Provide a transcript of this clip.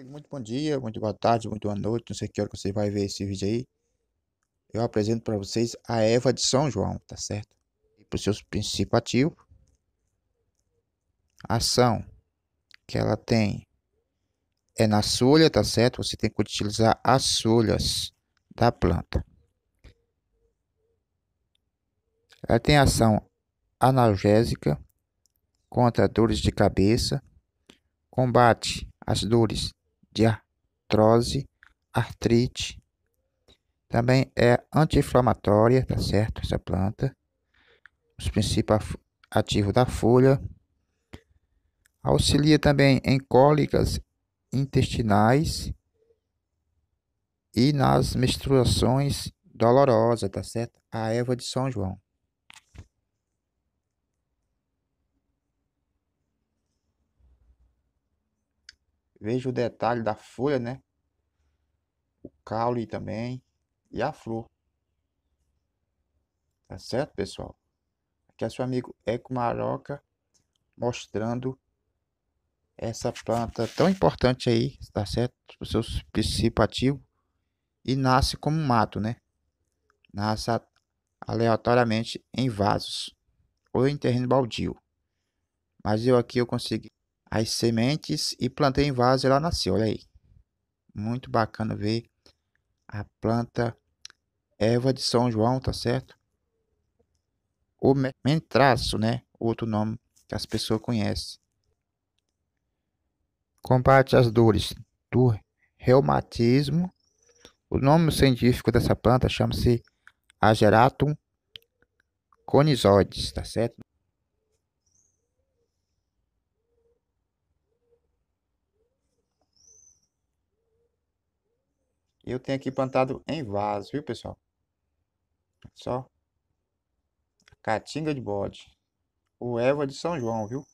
amigo, muito bom dia, muito boa tarde, muito boa noite. Não sei que hora que você vai ver esse vídeo aí. Eu apresento para vocês a Eva de São João, tá certo? E para os seus princípios ativos. Ação que ela tem é na solha, tá certo? Você tem que utilizar as solhas da planta. Ela tem ação analgésica contra dores de cabeça, combate as dores de artrose, artrite. Também é anti-inflamatória, tá certo? Essa planta. Os princípios ativos da folha. Auxilia também em cólicas intestinais e nas menstruações dolorosas, tá certo? A erva de São João. Veja o detalhe da folha, né? O caule também e a flor. Tá certo, pessoal? Aqui é seu amigo Eco Maroca mostrando essa planta tão importante aí, tá certo? O seu princípio ativo e nasce como um mato, né? Nasce aleatoriamente em vasos ou em terreno baldio. Mas eu aqui eu consegui as sementes e plantei em vaso e ela nasceu. Olha aí. Muito bacana ver a planta Eva de São João, tá certo? O mentraço, né? Outro nome que as pessoas conhecem. Combate as dores do reumatismo. O nome científico dessa planta chama-se Ageratum conizoides, tá certo? Eu tenho aqui plantado em vaso, viu, pessoal? Só. Caatinga de bode. O Eva de São João, viu?